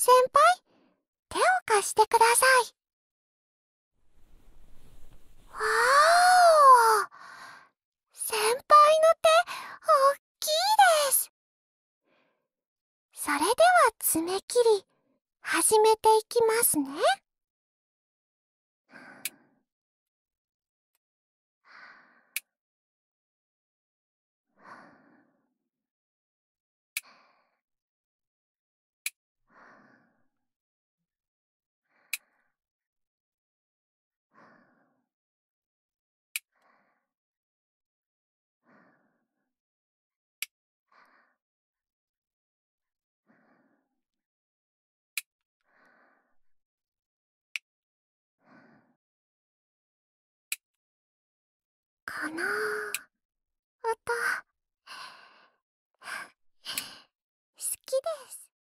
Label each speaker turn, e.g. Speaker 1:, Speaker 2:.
Speaker 1: 先輩手を貸してくださいわお先輩の手おっきいですそれでは爪切り始めていきますね。
Speaker 2: あの音好きです